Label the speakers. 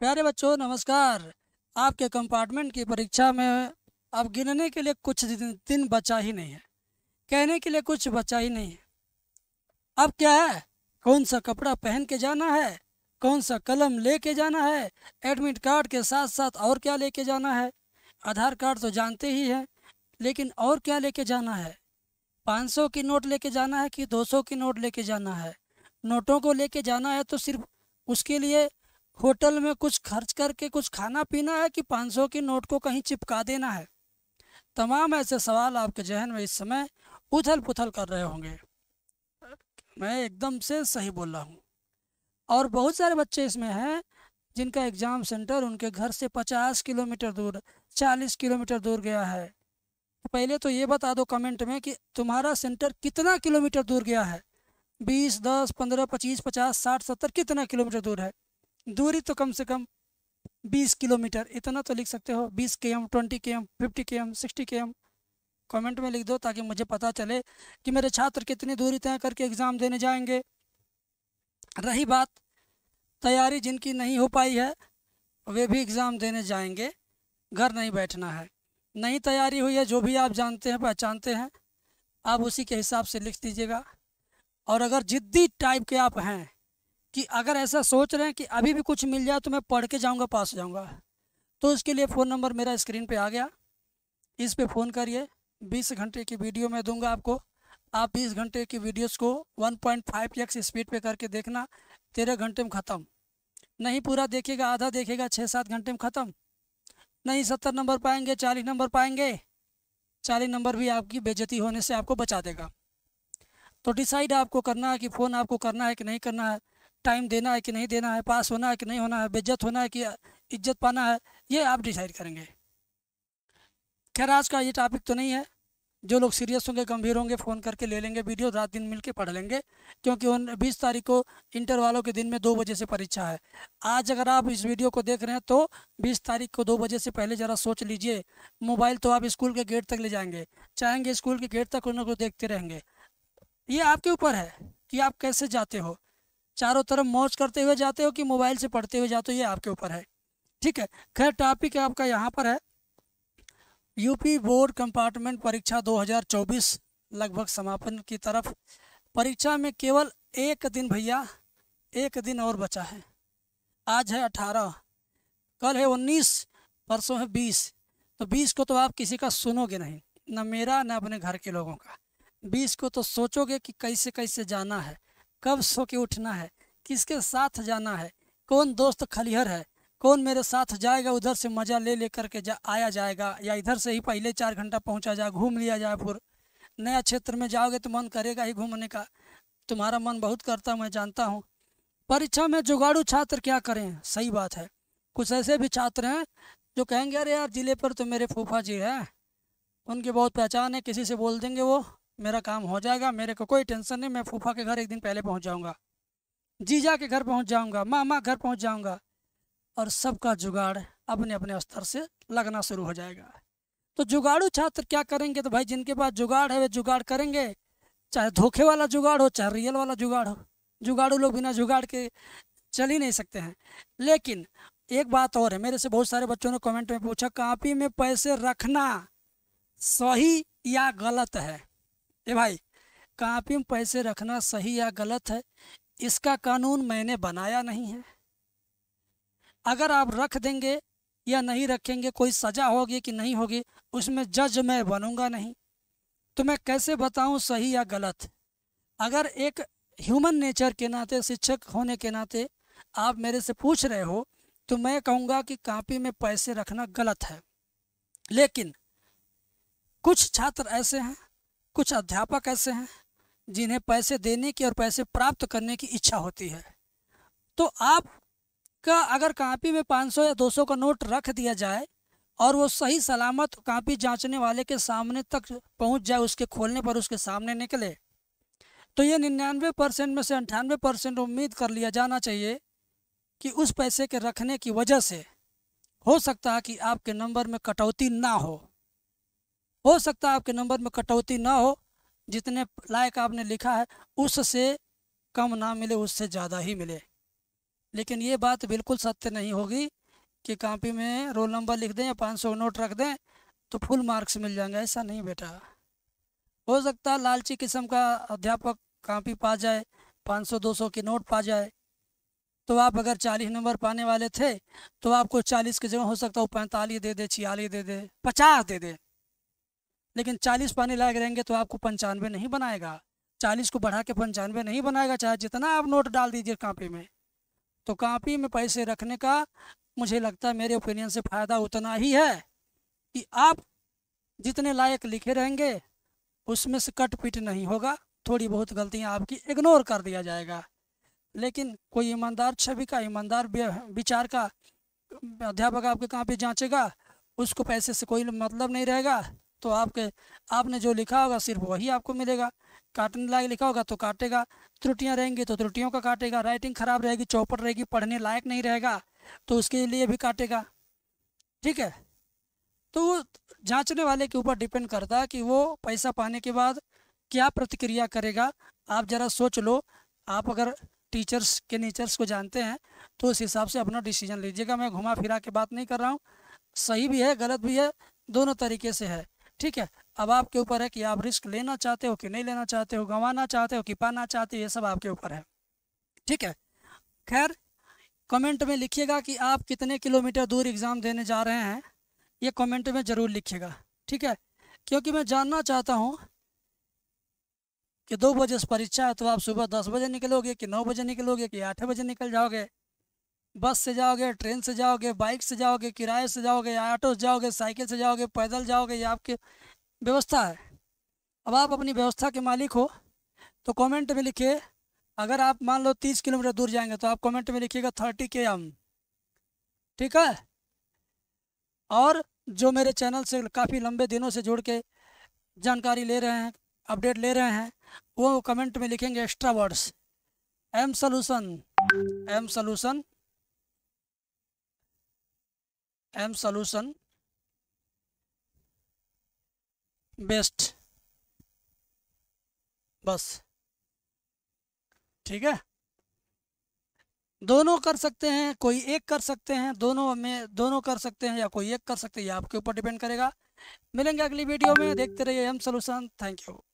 Speaker 1: प्यारे बच्चों नमस्कार आपके कंपार्टमेंट की परीक्षा में अब गिनने के लिए कुछ दिन, दिन बचा ही नहीं है कहने के लिए कुछ बचा ही नहीं है अब क्या है कौन सा कपड़ा पहन के जाना है कौन सा कलम ले के जाना है एडमिट कार्ड के साथ साथ और क्या लेके जाना है आधार कार्ड तो जानते ही हैं लेकिन और क्या लेके जाना है 500 की नोट लेके जाना है कि 200 की नोट लेके जाना है नोटों को लेके जाना है तो सिर्फ उसके लिए होटल में कुछ खर्च करके कुछ खाना पीना है कि 500 के नोट को कहीं चिपका देना है तमाम ऐसे सवाल आपके जहन में इस समय उथल पुथल कर रहे होंगे मैं एकदम से सही बोल रहा हूँ और बहुत सारे बच्चे इसमें हैं जिनका एग्ज़ाम सेंटर उनके घर से 50 किलोमीटर दूर 40 किलोमीटर दूर गया है पहले तो ये बता दो कमेंट में कि तुम्हारा सेंटर कितना किलोमीटर दूर गया है बीस दस पंद्रह पच्चीस पचास साठ सत्तर कितना किलोमीटर दूर है दूरी तो कम से कम 20 किलोमीटर इतना तो लिख सकते हो 20 के एम ट्वेंटी के एम फिफ्टी के एम सिक्सटी के एम कॉमेंट में लिख दो ताकि मुझे पता चले कि मेरे छात्र कितनी दूरी तय करके एग्ज़ाम देने जाएंगे रही बात तैयारी जिनकी नहीं हो पाई है वे भी एग्ज़ाम देने जाएंगे घर नहीं बैठना है नहीं तैयारी हुई है जो भी आप जानते हैं पहचानते हैं आप उसी के हिसाब से लिख दीजिएगा और अगर ज़िद्दी टाइप के आप हैं कि अगर ऐसा सोच रहे हैं कि अभी भी कुछ मिल जाए तो मैं पढ़ के जाऊँगा पास हो जाऊँगा तो उसके लिए फ़ोन नंबर मेरा स्क्रीन पर आ गया इस पर फ़ोन करिए बीस घंटे की वीडियो मैं दूंगा आपको आप बीस घंटे की वीडियोस को 1.5 पॉइंट स्पीड पे करके देखना तेरह घंटे में ख़त्म नहीं पूरा देखेगा आधा देखेगा छः सात घंटे में ख़त्म नहीं सत्तर नंबर पाएंगे चालीस नंबर पाएंगे चालीस नंबर भी आपकी बेजती होने से आपको बचा देगा तो डिसाइड आपको करना है कि फ़ोन आपको करना है कि नहीं करना है टाइम देना है कि नहीं देना है पास होना है कि नहीं होना है बेज्जत होना है कि इज्जत पाना है ये आप डिसाइड करेंगे खैर आज का ये टॉपिक तो नहीं है जो लोग सीरियस होंगे गंभीर होंगे फ़ोन करके ले लेंगे वीडियो रात दिन मिल के पढ़ लेंगे क्योंकि उन बीस तारीख को इंटर वालों के दिन में दो बजे से परीक्षा है आज अगर आप इस वीडियो को देख रहे हैं तो बीस तारीख को दो बजे से पहले ज़रा सोच लीजिए मोबाइल तो आप स्कूल के गेट तक ले जाएंगे चाहेंगे स्कूल के गेट तक उन देखते रहेंगे ये आपके ऊपर है कि आप कैसे जाते हो चारों तरफ मौज करते हुए जाते हो कि मोबाइल से पढ़ते हुए जाते हो ये आपके ऊपर है ठीक है खैर टॉपिक आपका यहाँ पर है यूपी बोर्ड कंपार्टमेंट परीक्षा 2024 लगभग समापन की तरफ परीक्षा में केवल एक दिन भैया एक दिन और बचा है आज है अठारह कल है उन्नीस परसों है बीस तो बीस को तो आप किसी का सुनोगे नहीं ना मेरा ना अपने घर के लोगों का बीस को तो सोचोगे कि कैसे कैसे जाना है कब सो के उठना है किसके साथ जाना है कौन दोस्त खलिहर है कौन मेरे साथ जाएगा उधर से मज़ा ले लेकर के जा आया जाएगा या इधर से ही पहले चार घंटा पहुंचा जाए घूम लिया जाए फिर नया क्षेत्र में जाओगे तो मन करेगा ही घूमने का तुम्हारा मन बहुत करता मैं जानता हूँ परीक्षा में जुगाड़ू छात्र क्या करें सही बात है कुछ ऐसे भी छात्र हैं जो कहेंगे अरे यार जिले पर तो मेरे फूफा जी हैं उनकी बहुत पहचान है किसी से बोल देंगे वो मेरा काम हो जाएगा मेरे को कोई टेंशन नहीं मैं फूफा के घर एक दिन पहले पहुंच जाऊंगा जीजा के घर पहुंच जाऊंगा मामा घर पहुंच जाऊंगा और सबका जुगाड़ अपने अपने स्तर से लगना शुरू हो जाएगा तो जुगाड़ू छात्र क्या करेंगे तो भाई जिनके पास जुगाड़ है वे जुगाड़ करेंगे चाहे धोखे वाला जुगाड़ हो चाहे रियल वाला जुगाड़ हो जुगाड़ू लोग बिना जुगाड़ के चल ही नहीं सकते हैं लेकिन एक बात और है मेरे से बहुत सारे बच्चों ने कमेंट में पूछा कापी में पैसे रखना सही या गलत है ए भाई कापी में पैसे रखना सही या गलत है इसका कानून मैंने बनाया नहीं है अगर आप रख देंगे या नहीं रखेंगे कोई सज़ा होगी कि नहीं होगी उसमें जज मैं बनूंगा नहीं तो मैं कैसे बताऊं सही या गलत अगर एक ह्यूमन नेचर के नाते शिक्षक होने के नाते आप मेरे से पूछ रहे हो तो मैं कहूँगा कि कापी में पैसे रखना गलत है लेकिन कुछ छात्र ऐसे हैं कुछ अध्यापक ऐसे हैं जिन्हें पैसे देने की और पैसे प्राप्त करने की इच्छा होती है तो आपका अगर कापी में 500 या 200 का नोट रख दिया जाए और वो सही सलामत कापी जांचने वाले के सामने तक पहुंच जाए उसके खोलने पर उसके सामने निकले तो ये निन्यानवे परसेंट में से अंठानवे परसेंट उम्मीद कर लिया जाना चाहिए कि उस पैसे के रखने की वजह से हो सकता है कि आपके नंबर में कटौती ना हो हो सकता है आपके नंबर में कटौती ना हो जितने लायक आपने लिखा है उससे कम ना मिले उससे ज़्यादा ही मिले लेकिन ये बात बिल्कुल सत्य नहीं होगी कि कापी में रोल नंबर लिख दें या पाँच सौ नोट रख दें तो फुल मार्क्स मिल जाएंगे ऐसा नहीं बेटा हो सकता लालची किस्म का अध्यापक कापी पा जाए पाँच सौ दो सौ के नोट पा जाए तो आप अगर चालीस नंबर पाने वाले थे तो आपको चालीस की जगह हो सकता है वो पैंतालीस दे दे छियालीस दे दे पचास दे दे लेकिन चालीस पानी लायक रहेंगे तो आपको पंचानवे नहीं बनाएगा चालीस को बढ़ा के पंचानवे नहीं बनाएगा चाहे जितना आप नोट डाल दीजिए कापी में तो कापी में पैसे रखने का मुझे लगता है मेरे ओपिनियन से फ़ायदा उतना ही है कि आप जितने लायक लिखे रहेंगे उसमें से कट पीट नहीं होगा थोड़ी बहुत गलतियां आपकी इग्नोर कर दिया जाएगा लेकिन कोई ईमानदार छवि का ईमानदार विचार का अध्यापक आपके कहाँ पे जांचेगा उसको पैसे से कोई मतलब नहीं रहेगा तो आपके आपने जो लिखा होगा सिर्फ वही आपको मिलेगा काटने लायक लिखा होगा तो काटेगा त्रुटियाँ रहेंगी तो त्रुटियों का काटेगा राइटिंग खराब रहेगी चौपट रहेगी पढ़ने लायक नहीं रहेगा तो उसके लिए भी काटेगा ठीक है तो जांचने वाले के ऊपर डिपेंड करता है कि वो पैसा पाने के बाद क्या प्रतिक्रिया करेगा आप ज़रा सोच लो आप अगर टीचर्स के नेचर्स को जानते हैं तो उस हिसाब से अपना डिसीजन लीजिएगा मैं घुमा फिरा के बात नहीं कर रहा हूँ सही भी है गलत भी है दोनों तरीके से है ठीक है अब आपके ऊपर है कि आप रिस्क लेना चाहते हो कि नहीं लेना चाहते हो गंवाना चाहते हो कि पाना चाहते हो ये सब आपके ऊपर है ठीक है खैर कमेंट में लिखिएगा कि आप कितने किलोमीटर दूर एग्ज़ाम देने जा रहे हैं ये कमेंट में ज़रूर लिखिएगा ठीक है क्योंकि मैं जानना चाहता हूँ कि दो बजे परीक्षा है तो आप सुबह दस बजे निकलोगे कि नौ बजे निकलोगे कि आठ बजे निकल जाओगे बस से जाओगे ट्रेन से जाओगे बाइक से जाओगे किराए से जाओगे या ऑटो से जाओगे साइकिल से जाओगे पैदल जाओगे या आपके व्यवस्था है अब आप अपनी व्यवस्था के मालिक हो तो कमेंट में लिखिए अगर आप मान लो तीस किलोमीटर दूर जाएंगे तो आप कमेंट में लिखिएगा थर्टी के एम ठीक है और जो मेरे चैनल से काफ़ी लंबे दिनों से जुड़ के जानकारी ले रहे हैं अपडेट ले रहे हैं वो कमेंट में लिखेंगे extra words M solution M solution M solution best बस ठीक है दोनों कर सकते हैं कोई एक कर सकते हैं दोनों में दोनों कर सकते हैं या कोई एक कर सकते हैं आपके ऊपर डिपेंड करेगा मिलेंगे अगली वीडियो में देखते रहिए एम सोल्यूशन थैंक यू